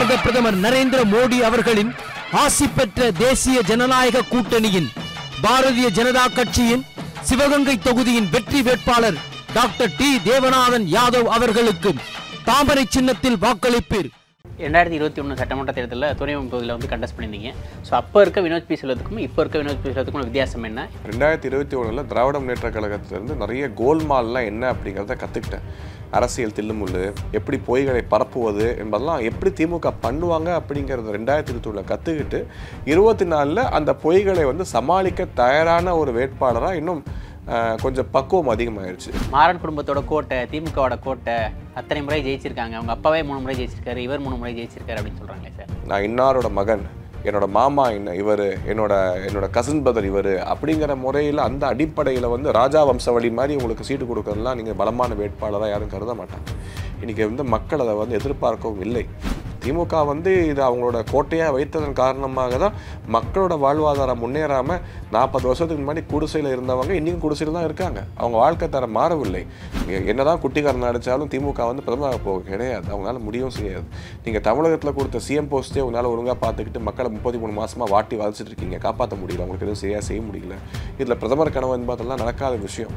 பாரத பிரதமர் நரேந்திர மோடி அவர்களின் ஆசி பெற்ற தேசிய ஜனநாயக கூட்டணியின் பாரதிய ஜனதா கட்சியின் சிவகங்கை தொகுதியின் வெற்றி வேட்பாளர் டாக்டர் டி தேவநாதன் யாதவ் அவர்களுக்கும் தாமரை சின்னத்தில் வாக்களிப்பீர் ரெண்டாயிரத்தி இருபத்தி ஒன்று சட்டமன்ற தேர்தலில் துறைமுகம் பகுதியில் வந்து கண்டஸ்ட் பண்ணியிருந்தீங்க ஸோ அப்போ இருக்க வினோத் பி செல்வத்துக்கும் இப்போ இருக்க வினோத் பி செல்வத்துக்கும் வித்தியாசம் என்ன ரெண்டாயிரத்தி இருபத்தி ஒன்றில் திராவிட முன்னேற்ற கழகத்திலேருந்து நிறைய கோல்மால்லாம் என்ன அப்படிங்கிறத கற்றுக்கிட்டேன் அரசியல் தில்லுமுள்ளு எப்படி பொய்களை பரப்புவது என்பதெல்லாம் எப்படி திமுக பண்ணுவாங்க அப்படிங்கிறத ரெண்டாயிரத்தி இருபத்தொழில் கற்றுக்கிட்டு இருபத்தி நாலில் அந்த பொய்களை வந்து சமாளிக்க தயாரான ஒரு வேட்பாளராக இன்னும் கொஞ்சம் பக்குவம் அதிகமாகிடுச்சு மாறன் குடும்பத்தோட கோட்டை திமுகவோட கோட்டை அத்தனை முறை ஜெயிச்சிருக்காங்க அவங்க அப்பாவே மூணு முறை ஜெயிச்சிருக்காரு இவர் மூணு முறை ஜெயிச்சிருக்காரு அப்படின்னு சொல்கிறாங்களே சார் நான் இன்னாரோட மகன் என்னோடய மாமா என்ன இவர் என்னோட என்னோடய கசின் பிரதர் இவர் அப்படிங்கிற முறையில் அந்த அடிப்படையில் வந்து ராஜா வம்சவழி மாதிரி உங்களுக்கு சீட்டு கொடுக்கறதுலாம் நீங்கள் பலமான வேட்பாளராக யாரும் கருத மாட்டாங்க இன்றைக்கி வந்து மக்கள் அதை வந்து எதிர்பார்க்கவும் இல்லை திமுக வந்து இது அவங்களோட கோட்டையாக வைத்ததன் காரணமாக தான் மக்களோட வாழ்வாதாரம் முன்னேறாமல் நாற்பது வருஷத்துக்கு முன்னாடி குடிசையில் இருந்தவங்க இன்றைக்கும் குடிசையில் தான் இருக்காங்க அவங்க வாழ்க்கை தரம் மாறவில்லை என்ன தான் குட்டிக்காரன் அடித்தாலும் திமுக வந்து பிரதமராக போக கிடையாது அவங்களால முடியவும் செய்யாது நீங்கள் தமிழகத்தில் கொடுத்த சிஎம் போஸ்ட்டே உங்களால் ஒழுங்காக பார்த்துக்கிட்டு மக்களை முப்பத்தி மூணு மாதமாக வாட்டி வளர்ச்சிட்டு இருக்கீங்க காப்பாற்ற முடியல அவங்களுக்கு எதுவும் சரியாக செய்ய முடியல இதில் பிரதமர் கனவு என்பதெல்லாம் நடக்காத விஷயம்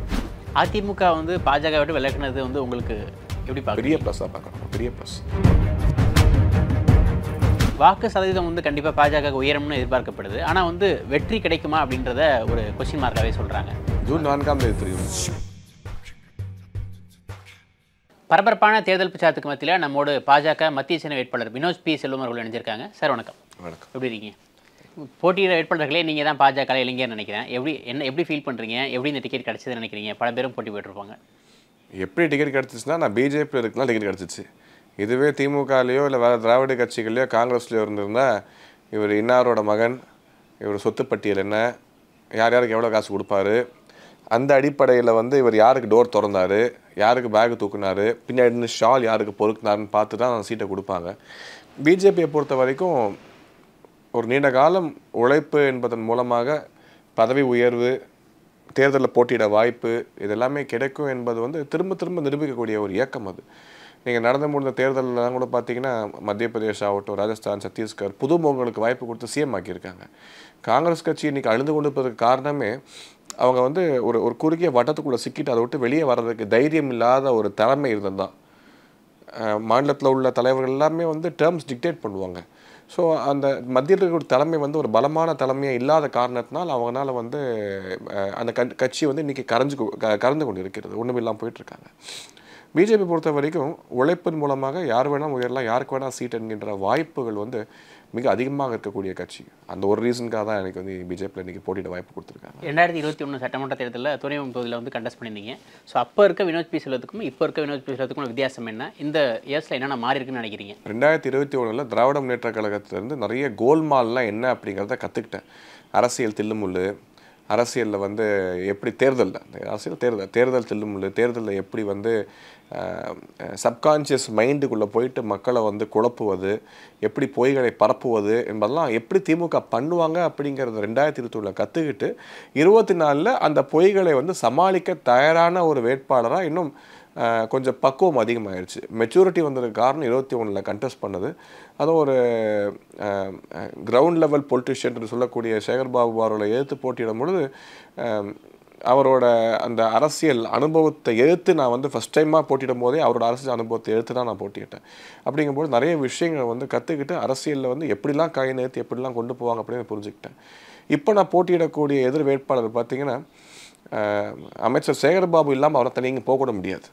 அதிமுக வந்து பாஜக விட்டு விளக்குனது வந்து உங்களுக்கு எப்படி பெரிய ப்ளஸ்ஸாக பார்க்கணும் பெரிய ப்ளஸ் வாக்கு சதவீதம் வந்து கண்டிப்பாக பாஜக உயரம்னு எதிர்பார்க்கப்படுது ஆனால் வந்து வெற்றி கிடைக்குமா அப்படின்றத ஒரு கொஸ்டின் மார்க்காகவே சொல்கிறாங்க ஜூன் நான்காம் தேதி தெரியும் பரபரப்பான தேர்தல் பிரச்சாரத்துக்கு மத்தியில் நம்மோடு பாஜக மத்திய சேன வேட்பாளர் வினோஜ் பி செல்வம் அவர்கள் இணைஞ்சிருக்காங்க சார் வணக்கம் வணக்கம் எப்படி இருக்கீங்க போட்டியிட வேட்பாளர்களே நீங்கள் தான் பாஜக இளைஞர் நினைக்கிறேன் எப்படி என்ன எப்படி ஃபீல் பண்ணுறீங்க எப்படி இந்த டிக்கெட் கிடச்சிதுன்னு நினைக்கிறீங்க பல பேரும் போட்டி போயிட்டுருப்பாங்க எப்படி டிக்கெட் கிடச்சிச்சுன்னா நான் பிஜேபியில் இருக்குன்னா டிக்கெட் கிடச்சிச்சு இதுவே திமுகலேயோ இல்லை வேறு திராவிட கட்சிகள்லையோ காங்கிரஸ்லையோ இருந்திருந்தால் இவர் இன்னாரோட மகன் இவர் சொத்து பட்டியல் என்ன யார் யாருக்கு எவ்வளோ காசு கொடுப்பாரு அந்த அடிப்படையில் வந்து இவர் யாருக்கு டோர் திறந்தார் யாருக்கு பேக் தூக்குனார் பின்னாடி இருந்து ஷால் யாருக்கு பொறுக்குனாருன்னு பார்த்து தான் சீட்டை கொடுப்பாங்க பிஜேபியை பொறுத்த வரைக்கும் ஒரு நீண்ட காலம் உழைப்பு என்பதன் மூலமாக பதவி உயர்வு தேர்தலில் போட்டியிட வாய்ப்பு இதெல்லாமே கிடைக்கும் என்பது வந்து திரும்ப திரும்ப நிரூபிக்கக்கூடிய ஒரு இயக்கம் அது நீங்கள் நடந்து முடிந்த தேர்தலெலாம் கூட பார்த்தீங்கன்னா மத்திய பிரதேஷ் ஆகட்டும் ராஜஸ்தான் சத்தீஸ்கர் புதுமுகங்களுக்கு வாய்ப்பு கொடுத்து சிஎம் ஆக்கியிருக்காங்க காங்கிரஸ் கட்சி இன்றைக்கி அழுந்து கொண்டு காரணமே அவங்க வந்து ஒரு ஒரு குறுகிய வட்டத்துக்குள்ளே சிக்கிட்டு அதை விட்டு வெளியே வர்றதுக்கு தைரியம் இல்லாத ஒரு தலைமை இருந்தது மாநிலத்தில் உள்ள தலைவர்கள் எல்லாமே வந்து டேர்ம்ஸ் டிக்டேட் பண்ணுவாங்க ஸோ அந்த மத்திய தலைமை வந்து ஒரு பலமான தலைமையாக இல்லாத காரணத்தினால் அவங்களால வந்து அந்த கட்சி வந்து இன்றைக்கி கரைஞ்சு கறந்து கொண்டு இருக்கிறது ஒன்றுமில்லாமல் போயிட்டுருக்காங்க பிஜேபி பொறுத்த வரைக்கும் உழைப்பின் மூலமாக யார் வேணால் உயரலாம் யாருக்கு வேணால் சீட் என்கின்ற வாய்ப்புகள் வந்து மிக அதிகமாக இருக்கக்கூடிய கட்சி அந்த ஒரு ரீசனுக்காக தான் எனக்கு வந்து பிஜேபியில் இன்னைக்கு போட்டியிட வாய்ப்பு கொடுத்துருக்காங்க ரெண்டாயிரத்தி இருபத்தி ஒன்று சட்டமன்ற தேர்தலில் துறைமுகம் தொகுதியில் வந்து கண்டஸ்ட் பண்ணியிருந்தீங்க ஸோ அப்போ இருக்க வினோத் பி இப்போ இருக்க வினோத் பி வித்தியாசம் என்ன இந்த இயர்ஸில் என்னென்ன மாறி இருக்குன்னு நினைக்கிறீங்க ரெண்டாயிரத்தி இருபத்தி ஒன்றில் திராவிட முன்னேற்ற கழகத்திலேருந்து நிறைய கோல்மால்லாம் என்ன அப்படிங்கிறத கற்றுக்கிட்டேன் அரசியல் தில்லுமுள்ளு அரசியலில் வந்து எப்படி தேர்தலில் அரசியல் தேர்தல் தேர்தல் செல்லும் தேர்தலில் எப்படி வந்து சப்கான்ஷியஸ் மைண்டுக்குள்ளே போயிட்டு மக்களை வந்து குழப்புவது எப்படி பொய்களை பரப்புவது என்பதெல்லாம் எப்படி திமுக பண்ணுவாங்க அப்படிங்கிறத ரெண்டாயிரத்தி இருபத்தொன்னில் கற்றுக்கிட்டு இருபத்தி நாலில் அந்த பொய்களை வந்து சமாளிக்க தயாரான ஒரு வேட்பாளராக இன்னும் கொஞ்சம் பக்குவம் அதிகமாகிடுச்சு மெச்சூரிட்டி வந்ததுக்கு காரணம் இருபத்தி ஒன்றில் கண்டெஸ்ட் பண்ணது அதுவும் ஒரு கிரவுண்ட் லெவல் பொலிட்டிஷியன் சொல்லக்கூடிய சேகர்பாபு அவர்களை எதிர்த்து போட்டியிடும் பொழுது அவரோட அந்த அரசியல் அனுபவத்தை எடுத்து நான் வந்து ஃபஸ்ட் டைமாக போட்டிடும் போதே அவரோட அரசியல் அனுபவத்தை எடுத்து தான் நான் போட்டிட்டேன் அப்படிங்கும்போது நிறைய விஷயங்களை வந்து கற்றுக்கிட்டு அரசியலில் வந்து எப்படிலாம் கை நேர்த்து எப்படிலாம் கொண்டு போவாங்க அப்படின்னு புரிஞ்சுக்கிட்டேன் இப்போ நான் போட்டியிடக்கூடிய எதிர் வேட்பாளர் பார்த்திங்கன்னா அமைச்சர் சேகர்பாபு இல்லாமல் அவரை தனியாக போக முடியாது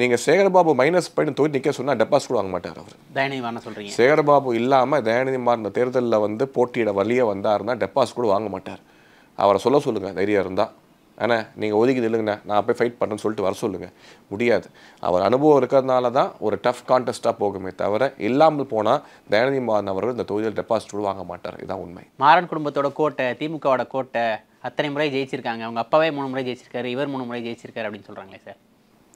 நீங்கள் சேகர்பாபு மைனஸ் பாயிண்ட் தோற்று நிற்க சொன்னால் டெபாசிட் கூட வாங்க மாட்டார் அவர் தயனிமார்னு சொல்கிறீங்க சேகர்பாபு இல்லாமல் தயனிமார் இந்த தேர்தலில் வந்து போட்டியிட வழியே வந்தாருன்னா டெபாசிட் கூட வாங்க மாட்டார் அவரை சொல்ல சொல்லுங்கள் தைரியம் இருந்தால் ஆனால் நீங்கள் ஒதுக்கி நில்லுங்கண்ணா நான் போய் ஃபைட் பண்ணுறேன்னு சொல்லிட்டு வர சொல்லுங்கள் முடியாது அவர் அனுபவம் இருக்கிறதுனால தான் ஒரு டஃப் கான்டெஸ்ட்டாக போகுமே தவிர இல்லாமல் போனால் தயாநிதி மாறன் அவர்கள் இந்த தொகுதியில் டெபாசிட் கூட வாங்க மாட்டார் இதுதான் உண்மை மாறன் குடும்பத்தோட கோட்டை திமுகவோட கோட்டை அத்தனை முறை ஜெயிச்சிருக்காங்க அவங்க அப்பாவே மூணு முறை ஜெயிச்சிருக்காரு இவர் மூணு முறை ஜெயிச்சிருக்காரு அப்படின்னு சொல்கிறாங்களே சார்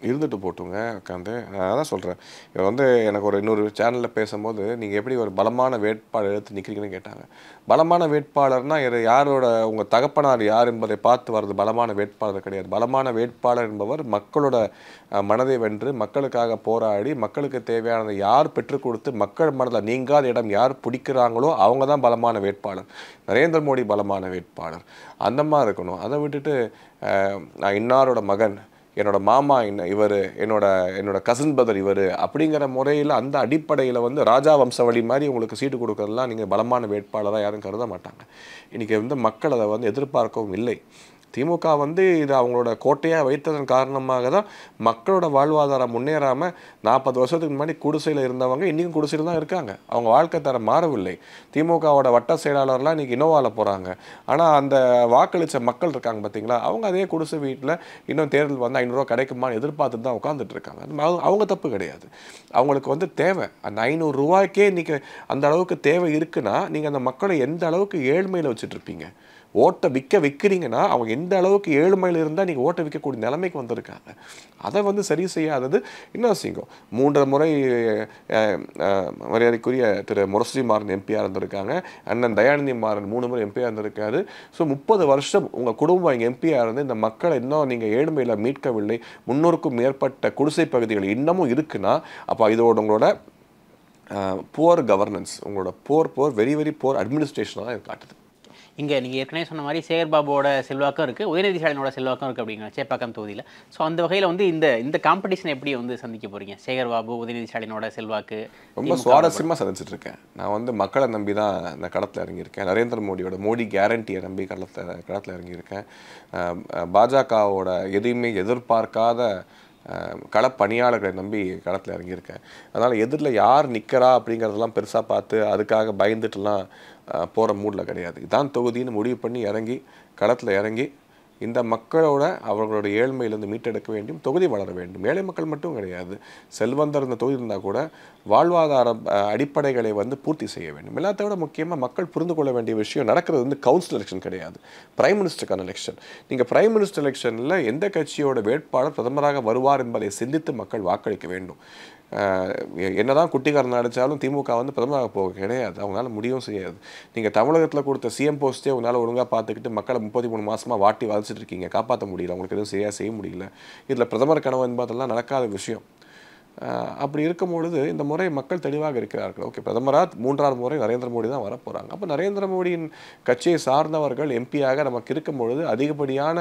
இருந்துட்டு போட்டுங்க உட்காந்து நான் அதான் சொல்கிறேன் இவர் வந்து எனக்கு ஒரு இன்னொரு சேனலில் பேசும்போது நீங்கள் எப்படி ஒரு பலமான வேட்பாளர் எடுத்து நிற்கிறீங்கன்னு கேட்டாங்க பலமான வேட்பாளர்னால் இது யாரோட உங்கள் தகப்பனார் யார் என்பதை பார்த்து வர்றது பலமான வேட்பாளர் கிடையாது பலமான வேட்பாளர் என்பவர் மக்களோட மனதை வென்று மக்களுக்காக போராடி மக்களுக்கு தேவையானதை யார் பெற்றுக் கொடுத்து மக்கள் மனதில் நீங்காத இடம் யார் பிடிக்கிறாங்களோ அவங்க தான் பலமான வேட்பாளர் நரேந்திர மோடி பலமான வேட்பாளர் அந்த மாதிரி இருக்கணும் அதை விட்டுட்டு நான் இன்னாரோட மகன் என்னோட மாமா என்ன இவர் என்னோட என்னோட கசின் பிரதர் இவர் அப்படிங்கிற முறையில் அந்த அடிப்படையில் வந்து ராஜா வம்சவழி மாதிரி உங்களுக்கு சீட்டு கொடுக்குறதுலாம் நீங்கள் பலமான வேட்பாளராக யாரும் கருத மாட்டாங்க இன்றைக்கி வந்து மக்கள் அதை வந்து எதிர்பார்க்கவும் இல்லை திமுக வந்து இது அவங்களோட கோட்டையாக வைத்ததன் காரணமாக தான் மக்களோட வாழ்வாதாரம் முன்னேறாமல் நாற்பது வருஷத்துக்கு முன்னாடி குடிசையில் இருந்தவங்க இன்றைக்கும் குடிசையில் தான் இருக்காங்க அவங்க வாழ்க்கை தர மாறவில்லை திமுகவோட வட்ட செயலாளர்லாம் இன்றைக்கி இனோவாவில் போகிறாங்க ஆனால் அந்த வாக்களித்த மக்கள் இருக்காங்க பார்த்தீங்களா அவங்க அதே குடிசை வீட்டில் இன்னும் தேர்தல் வந்து ஐநூறுரூவா கிடைக்குமான்னு எதிர்பார்த்து தான் உட்காந்துட்டு இருக்காங்க அவங்க தப்பு கிடையாது அவங்களுக்கு வந்து தேவை அந்த ஐநூறுரூவாய்க்கே இன்றைக்கி அந்த அளவுக்கு தேவை இருக்குன்னா நீங்கள் அந்த மக்களை எந்த அளவுக்கு ஏழ்மையில் வச்சுட்ருப்பீங்க ஓட்டை விற்க விற்கிறீங்கன்னா அவங்க எந்த அளவுக்கு ஏழு மைல் இருந்தால் நீங்கள் ஓட்டை விற்கக்கூடிய நிலைமைக்கு வந்திருக்காங்க அதை வந்து சரி செய்யாதது இன்னும் சிங்கம் மூன்றரை முறை மரியாதைக்குரிய திரு முரசு மாறன் எம்பியாக இருந்திருக்காங்க அண்ணன் தயாநிதி மாறன் மூணு முறை எம்பியாக இருந்திருக்காரு ஸோ முப்பது வருஷம் உங்கள் குடும்பம் இங்கே எம்பியாக இருந்து இந்த மக்களை இன்னும் நீங்கள் ஏழ்மையில் மீட்கவில்லை முன்னூறுக்கும் மேற்பட்ட குடிசை பகுதிகள் இன்னமும் இருக்குன்னா அப்போ இதோட உங்களோட புவர் கவர்னன்ஸ் உங்களோட போர் போர் வெரி வெரி போர் அட்மினிஸ்ட்ரேஷனாக தான் காட்டுது இங்கே நீங்கள் ஏற்கனவே சொன்ன மாதிரி சேகர்பாபுவோட செல்வாக்கம் இருக்குது உதயநிதி ஸ்டாலினோட செல்வாக்கம் இருக்குது அப்படிங்கிற சேப்பாக்கம் தொகுதியில் ஸோ அந்த வகையில் வந்து இந்த இந்த காம்படிஷன் எப்படி வந்து சந்திக்க போகிறீங்க சேகர்பாபு உதயநிதி ஸ்டாலினோட செல்வாக்கு ரொம்ப சுவாரஸ்யமாக சந்திச்சுட்டு இருக்கேன் நான் வந்து மக்களை நம்பி தான் இந்த களத்தில் இறங்கியிருக்கேன் நரேந்திர மோடியோட மோடி கேரண்டியை நம்பி களத்தை களத்தில் இறங்கியிருக்கேன் பாஜகவோட எதையுமே எதிர்பார்க்காத களப்பணியாளர்களை நம்பி களத்தில் இறங்கியிருக்கேன் அதனால் எதிரில் யார் நிற்கிறா அப்படிங்கிறதெல்லாம் பெருசாக பார்த்து அதுக்காக பயந்துட்டுலாம் போகிற மூடில் கிடையாது இதான் தொகுதின்னு முடிவு பண்ணி இறங்கி களத்தில் இறங்கி இந்த மக்களோட அவர்களோட ஏழ்மையிலிருந்து மீட்டெடுக்க வேண்டும் தொகுதி வளர வேண்டும் ஏழை மக்கள் மட்டும் கிடையாது செல்வந்தர் இந்த தொகுதி இருந்தால் கூட வாழ்வாதார அடிப்படைகளை வந்து பூர்த்தி செய்ய வேண்டும் எல்லாத்த விட முக்கியமாக மக்கள் புரிந்து கொள்ள வேண்டிய விஷயம் நடக்கிறது வந்து கவுன்சில் எலெக்ஷன் கிடையாது பிரைம் மினிஸ்டருக்கான எலெக்ஷன் நீங்கள் பிரைம் மினிஸ்டர் எலெக்ஷனில் எந்த கட்சியோட வேட்பாளர் பிரதமராக வருவார் என்பதை சிந்தித்து மக்கள் வாக்களிக்க வேண்டும் என்னதான் குட்டிக்காரன் அடித்தாலும் திமுக வந்து பிரதமராக போக கிடையாது அவங்களால முடியவும் செய்யாது நீங்கள் தமிழகத்தில் கொடுத்த சிஎம் போஸ்ட்டே உங்களால் ஒழுங்காக பார்த்துக்கிட்டு மக்களை முப்பத்தி மூணு மாதமாக வாட்டி வளர்ச்சிட்டு இருக்கீங்க காப்பாற்ற முடியல அவங்களுக்கு எதுவும் சரியாக செய்ய முடியல இதில் பிரதமர் கனவு என்பதெல்லாம் நடக்காத விஷயம் அப்படி இருக்கும் பொழுது இந்த முறை மக்கள் தெளிவாக இருக்கிறார்கள் ஓகே பிரதமராக மூன்றாவது முறை நரேந்திர மோடி தான் வரப்போகிறாங்க அப்போ நரேந்திர மோடியின் கட்சியை சார்ந்தவர்கள் எம்பியாக நமக்கு இருக்கும் பொழுது அதிகப்படியான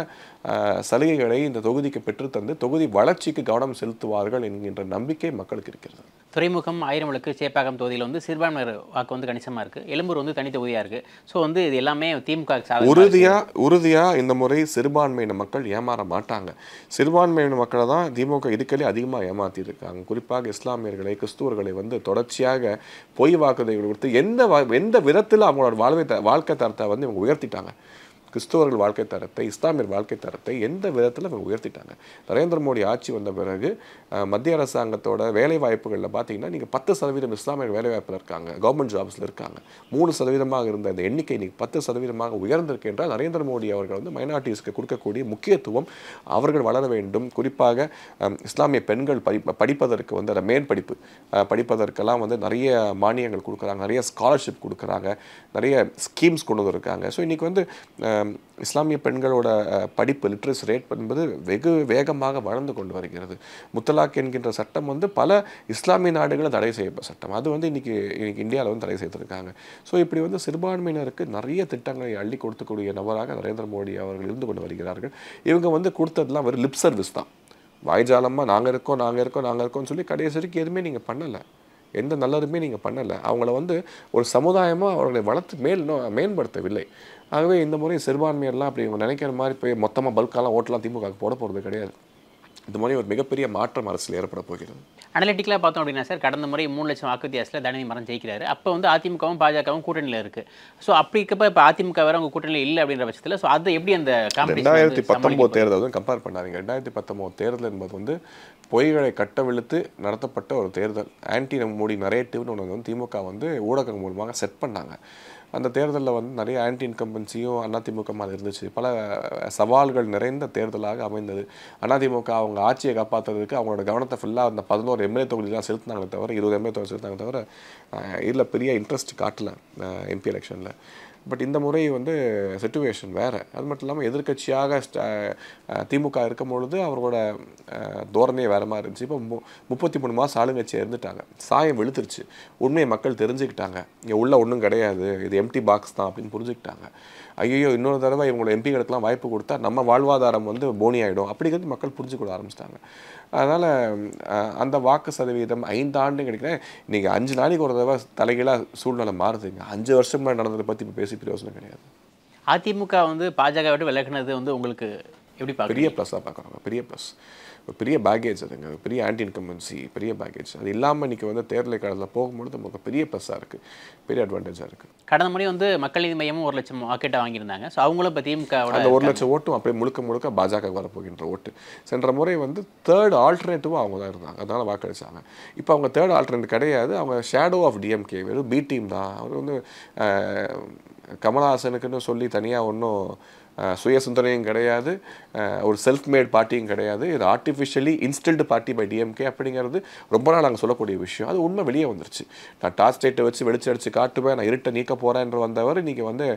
சலுகைகளை இந்த தொகுதிக்கு பெற்றுத்தந்து தொகுதி வளர்ச்சிக்கு கவனம் செலுத்துவார்கள் என்கின்ற நம்பிக்கை மக்களுக்கு இருக்கிறது துறைமுகம் ஆயிரம் விளக்கு சேப்பாக்கம் தொகுதியில் வந்து சிறுபான்மையர் வாக்கு வந்து கணிசமாக இருக்குது எலும்பூர் வந்து தனி தொகுதியாக இருக்குது ஸோ வந்து இது எல்லாமே திமுக உறுதியாக உறுதியாக இந்த முறை சிறுபான்மையின மக்கள் ஏமாற மாட்டாங்க சிறுபான்மையின மக்களை தான் திமுக இதுக்கலே அதிகமாக ஏமாற்றிருக்காங்க குறிப்பாக இஸ்லாமியர்களை கிறிஸ்துவர்களை வந்து தொடர்ச்சியாக பொய் வாக்குறுதிகள் கொடுத்து எந்த எந்த விதத்தில் அவங்களோட வாழ்வை வாழ்க்கை தரத்தை வந்து இவங்க உயர்த்திட்டாங்க கிறிஸ்தவர்கள் வாழ்க்கை தரத்தை இஸ்லாமியர் வாழ்க்கை தரத்தை எந்த விதத்தில் இவங்க உயர்த்திட்டாங்க நரேந்திர மோடி ஆட்சி வந்த பிறகு மத்திய அரசாங்கத்தோட வேலை வாய்ப்புகளில் பார்த்தீங்கன்னா நீங்கள் பத்து சதவீதம் இஸ்லாமியர் வேலை வாய்ப்பில் இருக்காங்க கவர்மெண்ட் ஜாப்ஸில் இருக்காங்க மூணு சதவீதமாக இருந்த அந்த எண்ணிக்கை இன்றைக்கி பத்து சதவீதமாக உயர்ந்திருக்கு என்றால் நரேந்திர மோடி அவர்கள் வந்து மைனாரிட்டிஸ்க்கு கொடுக்கக்கூடிய முக்கியத்துவம் அவர்கள் வளர வேண்டும் குறிப்பாக இஸ்லாமிய பெண்கள் படி படிப்பதற்கு வந்து அந்த மேற்படிப்பு படிப்பதற்கெல்லாம் வந்து நிறைய மானியங்கள் கொடுக்குறாங்க நிறைய ஸ்காலர்ஷிப் கொடுக்குறாங்க நிறைய ஸ்கீம்ஸ் கொண்டு வந்திருக்காங்க ஸோ இன்றைக்கி வந்து இஸ்லாமிய பெண்களோட படிப்பு லிட்ரஸ் ரேட் என்பது வெகு வேகமாக வளர்ந்து கொண்டு வருகிறது முத்தலாக் என்கின்ற சட்டம் வந்து பல இஸ்லாமிய நாடுகளில் தடை செய்யப்ப சட்டம் அது வந்து இன்றைக்கி இன்றைக்கி இந்தியாவில் வந்து தடை செய்திருக்காங்க ஸோ இப்படி வந்து சிறுபான்மையினருக்கு நிறைய திட்டங்களை அள்ளி கொடுத்துக்கூடிய நபராக நரேந்திர மோடி அவர்கள் இருந்து கொண்டு வருகிறார்கள் இவங்க வந்து கொடுத்ததுலாம் ஒரு லிப் சர்வீஸ் தான் வாய்ஜாலமாக நாங்கள் இருக்கோம் நாங்கள் இருக்கோம் நாங்கள் இருக்கோம்னு சொல்லி கடைசி வரைக்கும் எதுவுமே நீங்கள் பண்ணலை எந்த நல்லதுமே நீங்கள் பண்ணலை அவங்கள வந்து ஒரு சமுதாயமாக அவர்களை வளர்த்து மேல் மேம்படுத்தவில்லை ஆகவே இந்த முறை சிறுபான்மையெல்லாம் அப்படி இவங்க நினைக்கிற மாதிரி போய் மொத்தமாக பல்காலாம் ஓட்டெலாம் திமுகவுக்கு போட போகிறது கிடையாது இந்த மாதிரி ஒரு மிகப்பெரிய மாற்றம் அரசில் ஏற்பட போகிறது அனலிட்டிக்கலாக பார்த்தோம் அப்படின்னா சார் கடந்த முறை மூணு லட்சம் வாக்கு வித்தியாசத்தில் தனவி மரம் ஜெயிக்கிறாரு அப்போ வந்து அதிமுகவும் பாஜகவும் கூட்டணியில் இருக்குது ஸோ அப்படி இருக்கப்ப இப்போ அதிமுக வேறு அவங்க கூட்டணியில் இல்லை அப்படின்ற பட்சத்தில் ஸோ அதை எப்படி அந்த ரெண்டாயிரத்தி பத்தொம்போது தேர்தல் வந்து கம்பேர் பண்ணாதீங்க ரெண்டாயிரத்தி பத்தொம்போது தேர்தல் என்பது வந்து பொய்களை கட்டவிழுத்து நடத்தப்பட்ட ஒரு தேர்தல் ஆன்டி மோடி நரேட்டிவ்னு ஒன்று வந்து திமுக வந்து ஊடகம் மூலமாக செட் பண்ணாங்க அந்த தேர்தலில் வந்து நிறைய ஆன்டி இன்கம்பன்சியும் அதிமுக மாதிரி இருந்துச்சு பல சவால்கள் நிறைந்த தேர்தலாக அமைந்தது அதிமுக அவங்க ஆட்சியை காப்பாற்றுறதுக்கு அவங்களோட கவனத்தை ஃபுல்லாக அந்த பதினோரு எம்எல்ஏ தொகுதியெலாம் செலுத்தினாங்க தவிர இருபது எம்எல்ஏ தொகுதி செலுத்தினாங்க தவிர இதில் பெரிய இன்ட்ரெஸ்ட் காட்டல எம்பி எலெக்ஷனில் பட் இந்த முறை வந்து சுச்சுவேஷன் வேறு அது மட்டும் இல்லாமல் எதிர்கட்சியாக திமுக இருக்கும் பொழுது அவரோட தோரணையே வேறு மாதிரி இருந்துச்சு இப்போ மு முப்பத்தி மூணு மாதம் ஆளுங்கட்சியாக இருந்துட்டாங்க சாயம் வெளுத்துருச்சு உண்மையை மக்கள் தெரிஞ்சுக்கிட்டாங்க இங்கே உள்ள ஒன்றும் கிடையாது இது எம்டி பாக்ஸ் தான் அப்படின்னு புரிஞ்சுக்கிட்டாங்க ஐயோ இன்னொரு தடவை இவங்களோட எம்பிகளுக்கெல்லாம் வாய்ப்பு கொடுத்தா நம்ம வாழ்வாதாரம் வந்து போனி ஆகிடும் அப்படிங்கிறது மக்கள் புரிஞ்சுக்கொள்ள ஆரம்பிச்சிட்டாங்க அதனால் அந்த வாக்கு சதவீதம் ஐந்து ஆண்டு கிடைக்கிறேன் நீங்கள் அஞ்சு நாளைக்கு ஒரு தடவை தலைகீழாக சூழ்நிலை மாறுதுங்க அஞ்சு வருஷமாக நடந்ததை பற்றி இப்போ பேசி பிரயோசனம் கிடையாது அதிமுக வந்து பாஜக விட்டு விலகினது வந்து உங்களுக்கு எப்படி பெரிய ப்ளஸ்ஸாக பார்க்குறாங்க பெரிய ப்ளஸ் ஒரு பெரிய பேகேஜ் அதுங்க பெரிய ஆன்டி இன்கம்பன்சி பெரிய பேகேஜ் அது இல்லாமல் இன்றைக்கி வந்து தேர்தலை காலத்தில் போகும்போது நமக்கு பெரிய ப்ளஸ்ஸாக இருக்குது பெரிய அட்வான்டேஜாக இருக்குது கடந்த முறை வந்து மக்கள் நீதி மையமும் ஒரு லட்சம் வாக்கெட்டை வாங்கியிருந்தாங்க ஸோ அவங்களும் இப்போ திமுக அந்த ஒரு லட்சம் ஓட்டும் அப்படியே முழுக்க முழுக்க பாஜக வரப்போகின்ற ஓட்டு சென்ற முறை வந்து தேர்ட் ஆல்டர்னேட்டிவாக அவங்க தான் இருந்தாங்க அதனால் வாக்களித்தாங்க இப்போ அவங்க தேர்ட் ஆல்டர்னேட் கிடையாது அவங்க ஷேடோ ஆஃப் டிஎம்கே வெறும் பி டீம் தான் அவர் வந்து கமலஹாசனுக்குன்னு சொல்லி தனியாக ஒன்றும் சுய சிந்தனையும் கிடையாது ஒரு செல்ஃப் மேட் பார்ட்டியும் கிடையாது இது artificially installed party by DMK அப்படிங்கிறது ரொம்ப நாள் நாங்கள் சொல்லக்கூடிய விஷயம் அது உண்மை வெளியே வந்துருச்சு நான் டாஸ் ஸ்டேட்டை வச்சு வெளிச்சடிச்சு அடித்து காட்டுவேன் நான் இருட்டை நீக்க போகிறேன் என்று வந்தவர் இன்றைக்கி வந்து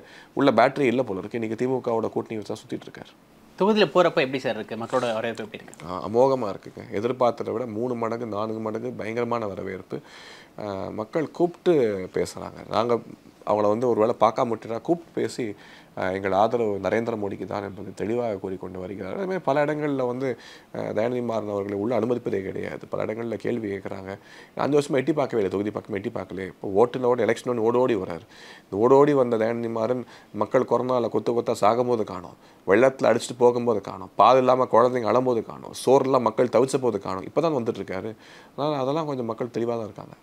உள்ள பேட்டரி இல்லை போல இருக்குது இன்றைக்கி திமுகவோட கூட்டணி வச்சா சுற்றிட்டு இருக்காரு தொகுதியில் போகிறப்ப எப்படி சார் இருக்குது மக்களோட வரவேற்பு எப்படி இருக்குது அமோகமாக இருக்குங்க எதிர்பார்த்ததை விட மூணு மடங்கு நான்கு மடங்கு பயங்கரமான வரவேற்பு மக்கள் கூப்பிட்டு பேசுகிறாங்க நாங்கள் அவங்கள வந்து ஒரு வேளை பார்க்காம விட்டுனா கூப்பிட்டு பேசி எங்கள் ஆதரவு நரேந்திர மோடிக்கு தான் என்பது தெளிவாக கூறிக்கொண்டு வருகிறார் அதே பல இடங்களில் வந்து தயாநிதி மாறன் அவர்களை உள்ள அனுமதிப்பதே கிடையாது பல இடங்களில் கேள்வி கேட்குறாங்க அந்த வருஷமாக எட்டி பார்க்கவே இல்லை தொகுதி பக்கம் எட்டி பார்க்கல இப்போ எலெக்ஷன் எலெக்ஷனோடு ஓடோடி வர்றார் இந்த ஓடோடி வந்த தயாநிதி மாறன் மக்கள் கொரோனாவில் கொத்து கொத்தா சாகும்போது காணும் வெள்ளத்தில் அடிச்சுட்டு போகும்போது காணும் பாது இல்லாமல் குழந்தைங்க அழும்போது காணும் சோர்லாம் மக்கள் தவிச்ச போது காணும் இப்போ தான் வந்துட்டுருக்காரு அதனால் அதெல்லாம் கொஞ்சம் மக்கள் தெளிவாக தான் இருக்காங்க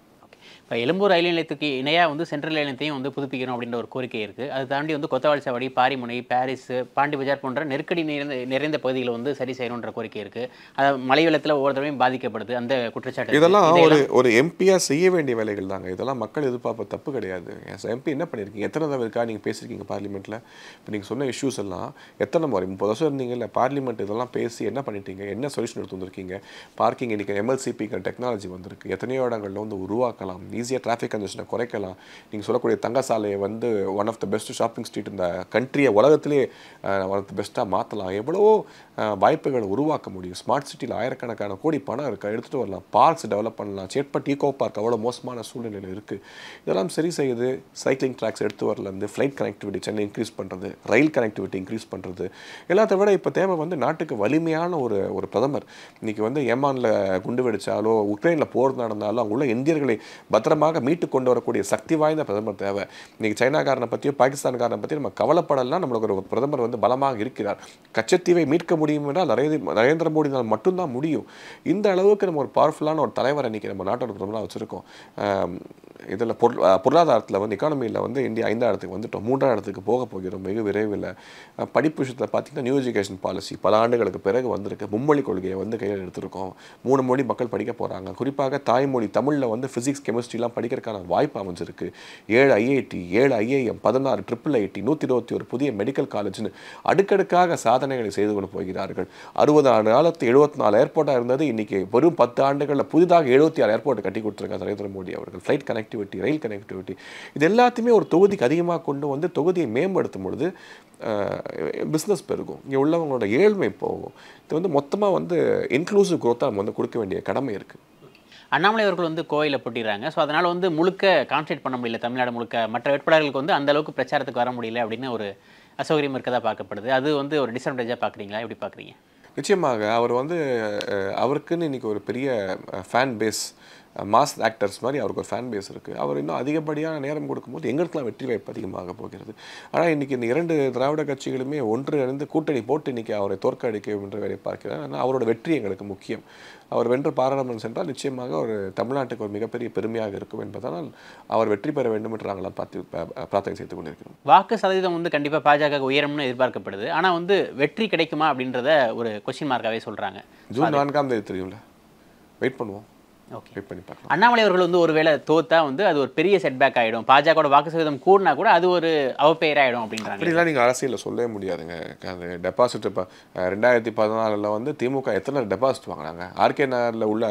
இப்போ எழும்பூர் ரயில் நிலையத்துக்கு இணையாக வந்து சென்ட்ரல் ரயில் நிலையத்தையும் வந்து புதுப்பிக்கணும் அப்படின்ற ஒரு கோரிக்கை இருக்குது அது தாண்டி வந்து கொத்தவால் சாவடி பாரிமுனை பாரிஸ் பாண்டி பஜார் போன்ற நெருக்கடி நிறைந்த நிறைந்த பகுதிகளை வந்து சரி செய்யணுன்ற கோரிக்கை இருக்குது அது மழை வெள்ளத்தில் ஒவ்வொரு தடவையும் பாதிக்கப்படுது அந்த குற்றச்சாட்டு இதெல்லாம் ஒரு ஒரு எம்பியாக செய்ய வேண்டிய வேலைகள் தாங்க இதெல்லாம் மக்கள் எதிர்பார்ப்ப தப்பு கிடையாது எம்பி என்ன பண்ணியிருக்கீங்க எத்தனை தடவை இருக்கா நீங்கள் பேசியிருக்கீங்க பார்லிமெண்ட்டில் இப்போ நீங்கள் சொன்ன இஷ்யூஸ் எல்லாம் எத்தனை முறை முப்பது வருஷம் இருந்தீங்கல்ல பார்லிமெண்ட் இதெல்லாம் பேசி என்ன பண்ணிட்டீங்க என்ன சொல்யூஷன் எடுத்து வந்திருக்கீங்க பார்க்கிங் இன்றைக்கி எம்எல்சிபிங்கிற டெக்னாலஜி வந்திருக்கு எத்தனையோ இடங்களில் வந்து உருவாக்கலாம் ஈஸியாக டிராஃபிக் கண்டிஷனை குறைக்கலாம் நீங்கள் சொல்லக்கூடிய சாலையை வந்து one of the best shopping street இந்த கண்ட்ரியை உலகத்திலே ஒன் ஆஃப் த பெஸ்ட்டாக மாற்றலாம் எவ்வளவோ வாய்ப்புகளை உருவாக்க முடியும் ஸ்மார்ட் சிட்டியில் ஆயிரக்கணக்கான கோடி பணம் இருக்கா எடுத்துகிட்டு வரலாம் பார்க்ஸ் டெவலப் பண்ணலாம் சேட்பட் ஈகோ பார்க் அவ்வளோ மோசமான சூழ்நிலையில் இருக்குது இதெல்லாம் சரி செய்யுது சைக்கிளிங் ட்ராக்ஸ் எடுத்து வரலேருந்து ஃப்ளைட் கனெக்டிவிட்டி சென்னை இன்க்ரீஸ் பண்ணுறது ரயில் கனெக்டிவிட்டி இன்க்ரீஸ் பண்ணுறது எல்லாத்த விட இப்போ தேவை வந்து நாட்டுக்கு வலிமையான ஒரு ஒரு பிரதமர் இன்றைக்கி வந்து ஏமானில் குண்டு வெடித்தாலோ உக்ரைனில் போர் நடந்தாலோ அங்குள்ள இந்தியர்களை பத்திர பத்திரமாக மீட்டு கொண்டு வரக்கூடிய சக்தி வாய்ந்த பிரதமர் தேவை இன்றைக்கி சைனாக்காரனை பற்றியும் பாகிஸ்தான்காரனை பற்றியும் நம்ம கவலைப்படலாம் நம்மளுக்கு ஒரு பிரதமர் வந்து பலமாக இருக்கிறார் கச்சத்தீவை மீட்க முடியும் என்றால் நரேந்திர நரேந்திர மோடினால் மட்டும்தான் முடியும் இந்த அளவுக்கு நம்ம ஒரு பவர்ஃபுல்லான ஒரு தலைவர் இன்றைக்கி நம்ம நாட்டோட பிரதமராக வச்சுருக்கோம் இதில் பொருள் பொருளாதாரத்தில் வந்து இக்கானமியில் வந்து இந்தியா ஐந்தாம் இடத்துக்கு வந்துட்டோம் மூன்றாம் இடத்துக்கு போக போகிறோம் மிக விரைவில் படிப்பு விஷயத்தில் பார்த்திங்கன்னா நியூ எஜுகேஷன் பாலிசி பல ஆண்டுகளுக்கு பிறகு வந்திருக்கு மும்மொழி கொள்கையை வந்து கையில் எடுத்திருக்கோம் மூணு மொழி மக்கள் படிக்க போகிறாங்க குறிப்பாக தாய்மொழி தமிழில் வந்து ஃபிசிக்ஸ் கெமிஸ்ட்ரி யூனிவர்சிட்டிலாம் படிக்கிறதுக்கான வாய்ப்பு அமைஞ்சிருக்கு ஏழு ஐஐடி ஏழு ஐஏஎம் பதினாறு ட்ரிபிள் ஐடி நூற்றி இருபத்தி ஒரு புதிய மெடிக்கல் காலேஜ்னு அடுக்கடுக்காக சாதனைகளை செய்து கொண்டு போகிறார்கள் அறுபது ஆண்டு காலத்து எழுபத்தி நாலு ஏர்போர்ட்டாக இருந்தது இன்றைக்கி வெறும் பத்து ஆண்டுகளில் புதிதாக எழுபத்தி ஆறு ஏர்போர்ட் கட்டி கொடுத்துருக்காங்க நரேந்திர மோடி அவர்கள் ஃப்ளைட் கனெக்டிவிட்டி ரயில் கனெக்டிவிட்டி இது எல்லாத்தையுமே ஒரு தொகுதிக்கு அதிகமாக கொண்டு வந்து தொகுதியை மேம்படுத்தும் பொழுது பிஸ்னஸ் பெருகும் இங்கே உள்ளவங்களோட ஏழ்மை போகும் இது வந்து மொத்தமாக வந்து இன்க்ளூசிவ் க்ரோத்தாக நம்ம வந்து கொடுக்க வேண்டிய கடமை இருக்குது அண்ணாமலை அவர்கள் வந்து கோயிலை போட்டிடுறாங்க ஸோ அதனால் வந்து முழுக்க கான்சன்ட்ரேட் பண்ண முடியல தமிழ்நாடு முழுக்க மற்ற வேட்பாளர்களுக்கு வந்து அந்தளவுக்கு பிரச்சாரத்துக்கு வர முடியல அப்படின்னு ஒரு அசௌகரியம் இருக்கதாக பார்க்கப்படுது அது வந்து ஒரு டிஸ்அட்வான்டேஜாக பார்க்குறீங்களா எப்படி பார்க்குறீங்க நிச்சயமாக அவர் வந்து அவருக்குன்னு இன்றைக்கி ஒரு பெரிய ஃபேன் பேஸ் மாஸ் ஆக்டர்ஸ் மாதிரி அவருக்கு ஒரு ஃபேன் பேஸ் இருக்குது அவர் இன்னும் அதிகப்படியான நேரம் கொடுக்கும்போது எங்களுக்கெல்லாம் வெற்றி வாய்ப்பு அதிகமாக போகிறது ஆனால் இன்றைக்கி இந்த இரண்டு திராவிட கட்சிகளுமே ஒன்று இணைந்து கூட்டணி போட்டு இன்றைக்கி அவரை தோற்கடிக்க என்ற வேலை பார்க்கிறார் ஆனால் அவரோட வெற்றி எங்களுக்கு முக்கியம் அவர் வென்று பாராளுமன்றம் சென்றால் நிச்சயமாக ஒரு தமிழ்நாட்டுக்கு ஒரு மிகப்பெரிய பெருமையாக இருக்கும் என்பதனால் அவர் வெற்றி பெற வேண்டும் என்று நாங்கள் பார்த்து பிரார்த்தனை செய்து கொண்டிருக்கிறோம் வாக்கு சதவீதம் வந்து கண்டிப்பாக பாஜக உயரம்னு எதிர்பார்க்கப்படுது ஆனால் வந்து வெற்றி கிடைக்குமா அப்படின்றத ஒரு கொஸ்டின் மார்க்காகவே சொல்கிறாங்க ஜூன் நான்காம் தேதி தெரியும்ல வெயிட் பண்ணுவோம் ஓகே அண்ணாமலை அவர்கள் வந்து ஒருவேளை தோத்தா வந்து அது ஒரு பெரிய பேக் ஆகிடும் பாஜகவோட வாக்கு சதவீதம் கூடனா கூட அது ஒரு அவப்பெயர் ஆகிடும் அப்படின்றாங்க அப்படிலாம் நீங்கள் அரசியலில் சொல்லவே முடியாதுங்க அந்த டெபாசிட் இப்போ ரெண்டாயிரத்தி பதினாலில் வந்து திமுக எத்தனை டெபாசிட் வாங்கினாங்க ஆர்கே நகரில் உள்ள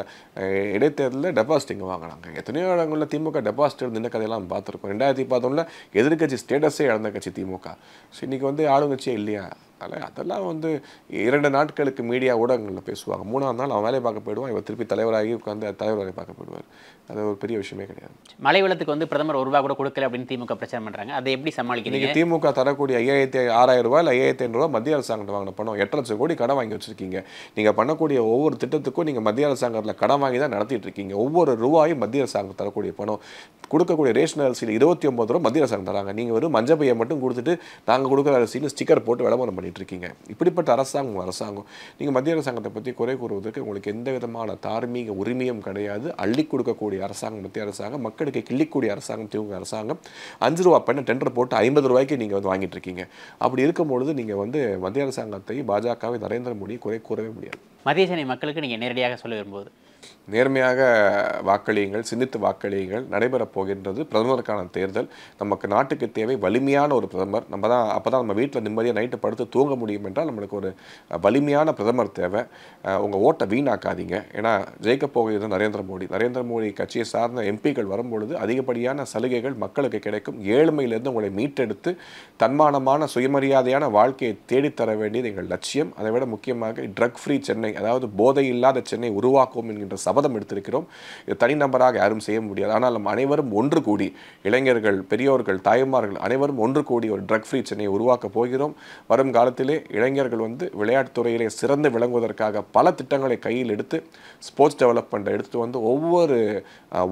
இடைத்தேர்தலில் டெபாசிட் இங்கே வாங்கினாங்க எத்தனையோ இடங்களில் திமுக டெபாசிட் நின்ற கதையெல்லாம் பார்த்துருக்கோம் ரெண்டாயிரத்தி பதினொன்றில் எதிர்கட்சி ஸ்டேட்டஸே இழந்த கட்சி திமுக ஸோ இன்றைக்கி வந்து ஆளுங்கட்சியே இல்லையா அதில் அதெல்லாம் வந்து இரண்டு நாட்களுக்கு மீடியா ஊடகங்களில் பேசுவாங்க மூணாவது நாள் அவன் வேலையை பார்க்க போயிடுவான் இவர் திருப்பி தலைவராகி உட்காந்து தலைவர் வேலையை பார்க்க போயிடுவார் அது ஒரு பெரிய விஷயமே கிடையாது மலை வளத்துக்கு வந்து பிரதமர் ஒரு ரூபா கூட கொடுக்கல அப்படின்னு திமுக பிரச்சனை பண்ணுறாங்க அதை எப்படி சமாளிக்கிறீங்க திமுக தரக்கூடிய ஐயாயிரத்தி ஆறாயிரம் ரூபாய் இல்லை ஐயாயிரத்தி ஐநூறுரூவா மத்திய அரசாங்கம் வாங்கின பணம் எட்டு லட்சம் கோடி கடன் வாங்கி வச்சிருக்கீங்க நீங்கள் பண்ணக்கூடிய ஒவ்வொரு திட்டத்துக்கும் நீங்கள் மத்திய அரசாங்கத்தில் கடன் வாங்கி தான் நடத்திட்டு இருக்கீங்க ஒவ்வொரு ரூபாயும் மத்திய அரசாங்கம் தரக்கூடிய பணம் கொடுக்கக்கூடிய ரேஷன் அரிசியில் இருபத்தி ஒம்பது ரூபா மத்திய அரசாங்கம் தராங்க நீங்கள் வெறும் மஞ்சள் பையன் மட்டும் கொடுத்துட்டு நாங்கள் கொடுக்குற அரிசின்னு ஸ்டிக்கர் போட்டு விளம்பரம் பண்ணிட்டு இருக்கீங்க இப்படிப்பட்ட அரசாங்கம் அரசாங்கம் நீங்கள் மத்திய அரசாங்கத்தை பற்றி குறை கூறுவதற்கு உங்களுக்கு எந்த விதமான தார்மீக உரிமையும் கிடையாது அள்ளி கொடுக்கக்கூடிய அரசாங்கம் மத்திய அரசாங்கம் மக்களுக்கு கிள்ளிக்கூடிய அரசாங்கம் திமுக அரசாங்கம் அஞ்சு ரூபா பண்ண டெண்டர் போட்டு ஐம்பது ரூபாய்க்கு நீங்கள் வந்து வாங்கிட்டு இருக்கீங்க அப்படி இருக்கும்பொழுது நீங்கள் வந்து மத்திய அரசாங்கத்தை பாஜகவை நரேந்திர மோடி குறை கூறவே முடியாது மத்திய சேனை மக்களுக்கு நீங்கள் நேரடியாக சொல்ல விரும்புவது நேர்மையாக வாக்களியுங்கள் சிந்தித்து வாக்களியுங்கள் நடைபெறப் போகின்றது பிரதமருக்கான தேர்தல் நமக்கு நாட்டுக்கு தேவை வலிமையான ஒரு பிரதமர் நம்ம தான் அப்போ தான் நம்ம வீட்டில் நிம்மதியாக நைட்டு படுத்து தூங்க முடியும் என்றால் நம்மளுக்கு ஒரு வலிமையான பிரதமர் தேவை உங்கள் ஓட்டை வீணாக்காதீங்க ஏன்னா ஜெயிக்க போகிறது நரேந்திர மோடி நரேந்திர மோடி கட்சியை சார்ந்த எம்பிக்கள் வரும்பொழுது அதிகப்படியான சலுகைகள் மக்களுக்கு கிடைக்கும் ஏழ்மையிலிருந்து உங்களை மீட்டெடுத்து தன்மானமான சுயமரியாதையான வாழ்க்கையை தேடித்தர வேண்டியது எங்கள் லட்சியம் அதை விட முக்கியமாக ட்ரக் ஃப்ரீ சென்னை அதாவது போதை இல்லாத சென்னை உருவாக்குவோம் என்கின்ற சபதம் எடுத்திருக்கிறோம் இது தனிநபராக யாரும் செய்ய முடியாது ஆனால் நம் அனைவரும் ஒன்று கூடி இளைஞர்கள் பெரியோர்கள் தாய்மார்கள் அனைவரும் ஒன்று கூடி ஒரு ட்ரக் ஃப்ரீ சென்னையை உருவாக்கப் போகிறோம் வரும் காலத்திலே இளைஞர்கள் வந்து துறையிலே சிறந்து விளங்குவதற்காக பல திட்டங்களை கையில் எடுத்து ஸ்போர்ட்ஸ் டெவலப்மெண்ட்டை எடுத்துகிட்டு வந்து ஒவ்வொரு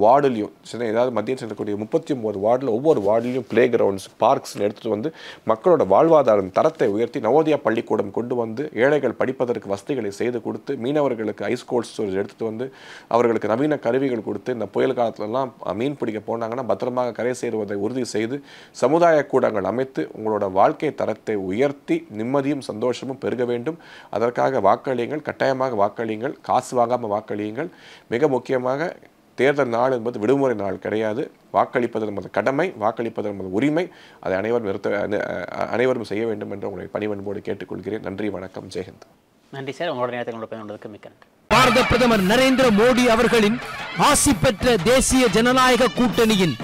வார்டுலையும் சென்னை ஏதாவது மத்திய செல்லக்கூடிய முப்பத்தி ஒம்பது வார்டில் ஒவ்வொரு வார்டுலையும் பிளே கிரவுண்ட்ஸ் பார்க்ஸில் எடுத்துகிட்டு வந்து மக்களோட வாழ்வாதாரம் தரத்தை உயர்த்தி நவோதயா பள்ளிக்கூடம் கொண்டு வந்து ஏழைகள் படிப்பதற்கு வசதிகளை செய்து கொடுத்து கொடுத்து மீனவர்களுக்கு ஐஸ் கோல்ட் ஸ்டோரேஜ் எடுத்துகிட்டு வந்து அவர்களுக்கு நவீன கருவிகள் கொடுத்து இந்த புயல் காலத்துலலாம் மீன் பிடிக்க போனாங்கன்னா பத்திரமாக கரை சேருவதை உறுதி செய்து சமுதாய கூடங்கள் அமைத்து உங்களோட வாழ்க்கை தரத்தை உயர்த்தி நிம்மதியும் சந்தோஷமும் பெருக வேண்டும் அதற்காக வாக்களியுங்கள் கட்டாயமாக வாக்களியுங்கள் காசு வாங்காமல் வாக்களியுங்கள் மிக முக்கியமாக தேர்தல் நாள் என்பது விடுமுறை நாள் கிடையாது வாக்களிப்பது நமது கடமை வாக்களிப்பது நமது உரிமை அதை அனைவரும் நிறுத்த அனைவரும் செய்ய வேண்டும் என்று உங்களை பணிவன்போடு கேட்டுக்கொள்கிறேன் நன்றி வணக்கம் ஜெயஹிந்த் நன்றி சார் உங்களோட நேரத்தை கொண்டு பயனுள்ளதுக்கு மிக்க நன்றி பாரத பிரதமர் நரேந்திர மோடி அவர்களின் ஆசி பெற்ற தேசிய ஜனநாயக கூட்டணியின்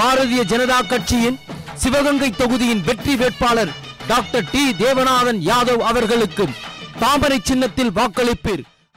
பாரதிய ஜனதா கட்சியின் சிவகங்கை தொகுதியின் வெற்றி வேட்பாளர் டாக்டர் டி தேவநாதன் யாதவ் அவர்களுக்கும் தாமரை சின்னத்தில் வாக்களிப்பீர்